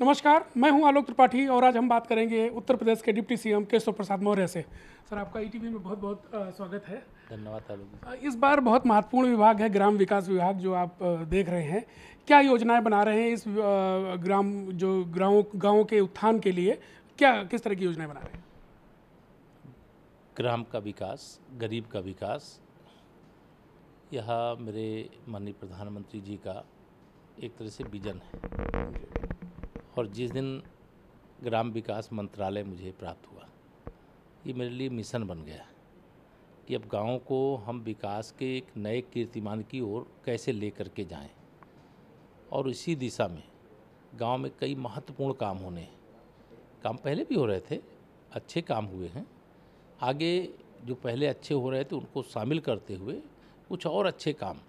नमस्कार मैं हूं आलोक त्रिपाठी और आज हम बात करेंगे उत्तर प्रदेश के डिप्टी सीएम केशव प्रसाद मौर्य से सर आपका ई e में बहुत बहुत स्वागत है धन्यवाद आलोक इस बार बहुत महत्वपूर्ण विभाग है ग्राम विकास विभाग जो आप देख रहे हैं क्या योजनाएं बना रहे हैं इस ग्राम जो ग्राम गाँव के उत्थान के लिए क्या किस तरह की योजनाएँ बना रहे हैं ग्राम का विकास गरीब का विकास यह मेरे माननीय प्रधानमंत्री जी का एक तरह से विजन है और जिस दिन ग्राम विकास मंत्रालय मुझे प्राप्त हुआ ये मेरे लिए मिशन बन गया कि अब गाँव को हम विकास के एक नए कीर्तिमान की ओर कैसे ले करके के जाएँ और इसी दिशा में गांव में कई महत्वपूर्ण काम होने हैं काम पहले भी हो रहे थे अच्छे काम हुए हैं आगे जो पहले अच्छे हो रहे थे उनको शामिल करते हुए कुछ और अच्छे काम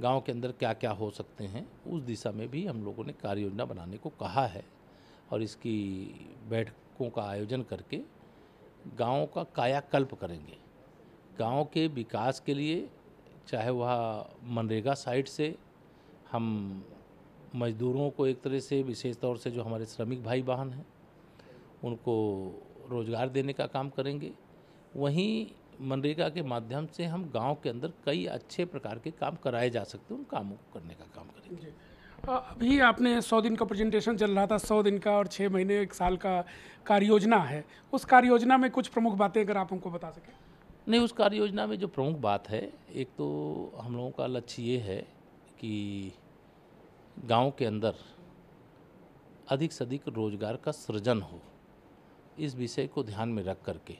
गांव के अंदर क्या क्या हो सकते हैं उस दिशा में भी हम लोगों ने कार्य योजना बनाने को कहा है और इसकी बैठकों का आयोजन करके गाँव का कायाकल्प करेंगे गाँव के विकास के लिए चाहे वह मनरेगा साइट से हम मजदूरों को एक तरह से विशेष तौर से जो हमारे श्रमिक भाई बहन हैं उनको रोज़गार देने का काम करेंगे वहीं मनरेगा के माध्यम से हम गांव के अंदर कई अच्छे प्रकार के काम कराए जा सकते हैं उन कामों को करने का काम करेंगे अभी आपने सौ दिन का प्रेजेंटेशन चल रहा था सौ दिन का और छः महीने एक साल का कार्य योजना है उस कार्य योजना में कुछ प्रमुख बातें अगर आप हमको बता सकें नहीं उस कार्य योजना में जो प्रमुख बात है एक तो हम लोगों का लक्ष्य ये है कि गांव के अंदर अधिक से अधिक रोजगार का सृजन हो इस विषय को ध्यान में रख करके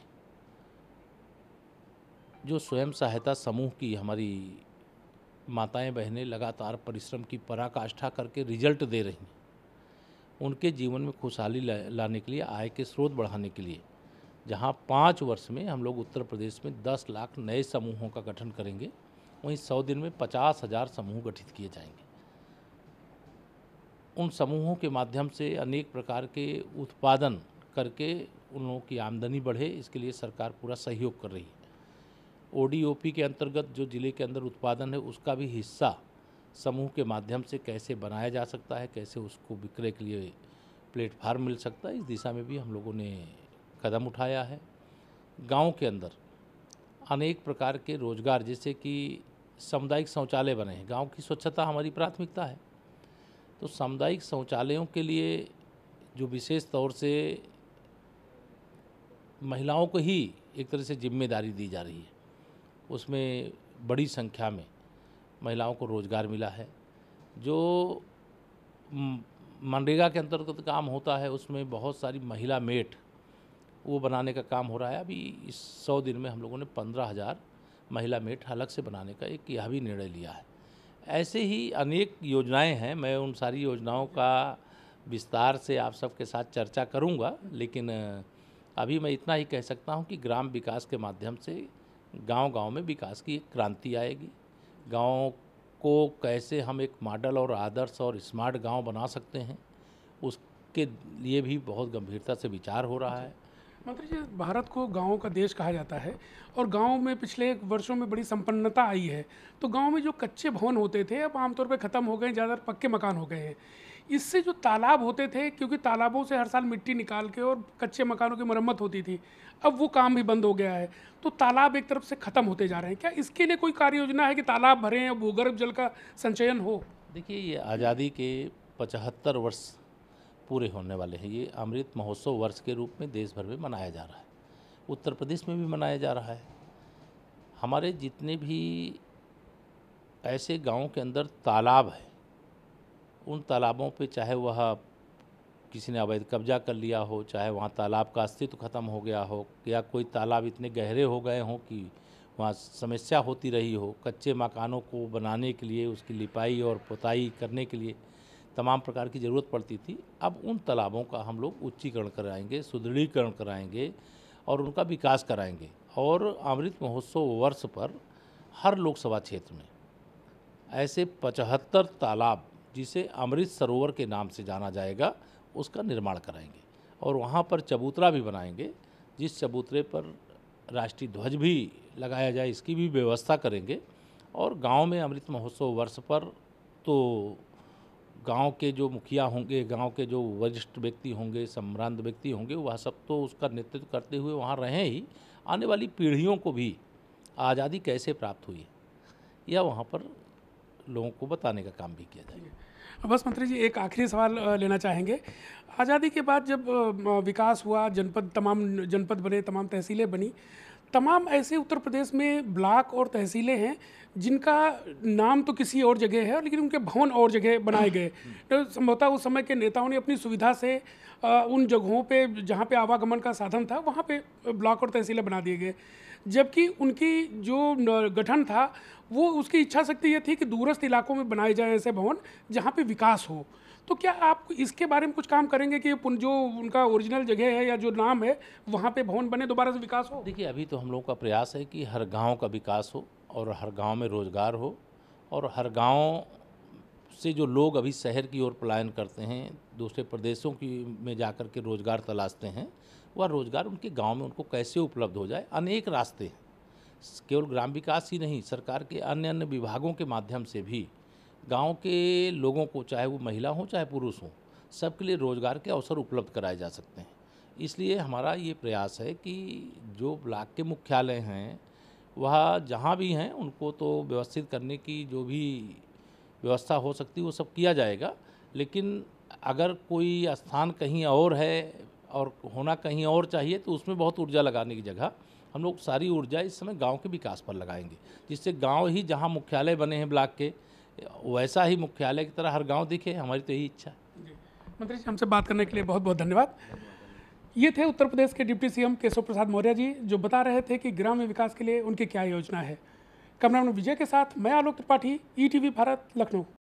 जो स्वयं सहायता समूह की हमारी माताएं बहनें लगातार परिश्रम की पराकाष्ठा करके रिजल्ट दे रही हैं उनके जीवन में खुशहाली लाने के लिए आय के स्रोत बढ़ाने के लिए जहाँ पाँच वर्ष में हम लोग उत्तर प्रदेश में दस लाख नए समूहों का गठन करेंगे वहीं सौ दिन में पचास हज़ार समूह गठित किए जाएंगे उन समूहों के माध्यम से अनेक प्रकार के उत्पादन करके उन लोगों की आमदनी बढ़े इसके लिए सरकार पूरा सहयोग कर रही है ओडीओपी के अंतर्गत जो ज़िले के अंदर उत्पादन है उसका भी हिस्सा समूह के माध्यम से कैसे बनाया जा सकता है कैसे उसको विक्रय के लिए प्लेटफार्म मिल सकता है इस दिशा में भी हम लोगों ने कदम उठाया है गाँव के अंदर अनेक प्रकार के रोजगार जैसे कि सामुदायिक शौचालय बने हैं गांव की स्वच्छता हमारी प्राथमिकता है तो सामुदायिक शौचालयों के लिए जो विशेष तौर से महिलाओं को ही एक तरह से जिम्मेदारी दी जा रही है उसमें बड़ी संख्या में महिलाओं को रोज़गार मिला है जो मनरेगा के अंतर्गत तो काम होता है उसमें बहुत सारी महिला मेट वो बनाने का काम हो रहा है अभी इस सौ दिन में हम लोगों ने पंद्रह हज़ार महिला मेट अलग से बनाने का एक यह भी निर्णय लिया है ऐसे ही अनेक योजनाएं हैं मैं उन सारी योजनाओं का विस्तार से आप सबके साथ चर्चा करूंगा लेकिन अभी मैं इतना ही कह सकता हूं कि ग्राम विकास के माध्यम से गांव-गांव में विकास की एक क्रांति आएगी गाँव को कैसे हम एक मॉडल और आदर्श और स्मार्ट गाँव बना सकते हैं उसके लिए भी बहुत गंभीरता से विचार हो रहा है मंत्री जी भारत को गाँव का देश कहा जाता है और गाँव में पिछले वर्षों में बड़ी संपन्नता आई है तो गाँव में जो कच्चे भवन होते थे अब आमतौर पर ख़त्म हो गए ज़्यादातर पक्के मकान हो गए हैं इससे जो तालाब होते थे क्योंकि तालाबों से हर साल मिट्टी निकाल के और कच्चे मकानों की मरम्मत होती थी अब वो काम भी बंद हो गया है तो तालाब एक तरफ से ख़त्म होते जा रहे हैं क्या इसके लिए कोई कार्य योजना है कि तालाब भरें और भूगर्भ जल का संचयन हो देखिए ये आज़ादी के पचहत्तर वर्ष पूरे होने वाले हैं ये अमृत महोत्सव वर्ष के रूप में देश भर में मनाया जा रहा है उत्तर प्रदेश में भी मनाया जा रहा है हमारे जितने भी ऐसे गाँव के अंदर तालाब है उन तालाबों पे चाहे वह किसी ने अवैध कब्जा कर लिया हो चाहे वहाँ तालाब का अस्तित्व ख़त्म हो गया हो या कोई तालाब इतने गहरे हो गए हों कि वहाँ समस्या होती रही हो कच्चे मकानों को बनाने के लिए उसकी लिपाई और पोताई करने के लिए तमाम प्रकार की ज़रूरत पड़ती थी अब उन तालाबों का हम लोग उच्चीकरण कराएंगे सुदृढ़ीकरण कराएंगे और उनका विकास कराएंगे और अमृत महोत्सव वर्ष पर हर लोकसभा क्षेत्र में ऐसे पचहत्तर तालाब जिसे अमृत सरोवर के नाम से जाना जाएगा उसका निर्माण कराएंगे और वहाँ पर चबूतरा भी बनाएंगे जिस चबूतरे पर राष्ट्रीय ध्वज भी लगाया जाए इसकी भी व्यवस्था करेंगे और गांव में अमृत महोत्सव वर्ष पर तो गांव के जो मुखिया होंगे गांव के जो वरिष्ठ व्यक्ति होंगे सम्रांत व्यक्ति होंगे वह सब तो उसका नेतृत्व करते हुए वहाँ रहें ही आने वाली पीढ़ियों को भी आज़ादी कैसे प्राप्त हुई यह वहाँ पर लोगों को बताने का काम भी किया जाएगा बस मंत्री जी एक आखिरी सवाल लेना चाहेंगे आज़ादी के बाद जब विकास हुआ जनपद तमाम जनपद बने तमाम तहसीलें बनी तमाम ऐसे उत्तर प्रदेश में ब्लॉक और तहसीलें हैं जिनका नाम तो किसी और जगह है लेकिन उनके भवन और जगह बनाए गए तो संभवतः उस समय के नेताओं ने अपनी सुविधा से उन जगहों पे जहाँ पे आवागमन का साधन था वहाँ पे ब्लॉक और तहसीलें बना दिए गए जबकि उनकी जो गठन था वो उसकी इच्छा शक्ति ये थी कि दूरस्थ इलाकों में बनाए जाएं ऐसे भवन जहाँ पे विकास हो तो क्या आप इसके बारे में कुछ काम करेंगे कि जो उनका ओरिजिनल जगह है या जो नाम है वहाँ पे भवन बने दोबारा से विकास हो देखिए अभी तो हम लोग का प्रयास है कि हर गांव का विकास हो और हर गांव में रोज़गार हो और हर गांव से जो लोग अभी शहर की ओर पलायन करते हैं दूसरे प्रदेशों की में जाकर के रोज़गार तलाशते हैं वह रोज़गार उनके गांव में उनको कैसे उपलब्ध हो जाए अनेक रास्ते हैं केवल ग्राम विकास ही नहीं सरकार के अन्य अन्य विभागों के माध्यम से भी गांव के लोगों को चाहे वो महिला हों चाहे पुरुष हों सबके लिए रोज़गार के अवसर उपलब्ध कराए जा सकते हैं इसलिए हमारा ये प्रयास है कि जो ब्लॉक के मुख्यालय हैं वह जहाँ भी हैं उनको तो व्यवस्थित करने की जो भी व्यवस्था हो सकती है वो सब किया जाएगा लेकिन अगर कोई स्थान कहीं और है और होना कहीं और चाहिए तो उसमें बहुत ऊर्जा लगाने की जगह हम लोग सारी ऊर्जा इस समय गांव के विकास पर लगाएंगे जिससे गांव ही जहां मुख्यालय बने हैं ब्लॉक के वैसा ही मुख्यालय की तरह हर गांव दिखे हमारी तो यही इच्छा है मंत्री जी हमसे बात करने के लिए बहुत बहुत धन्यवाद ये थे उत्तर प्रदेश के डिप्टी सीएम केशव प्रसाद मौर्य जी जो बता रहे थे कि ग्राम्य विकास के लिए उनकी क्या योजना है कमरा विजय के साथ मैं आलोक त्रिपाठी ई e भारत लखनऊ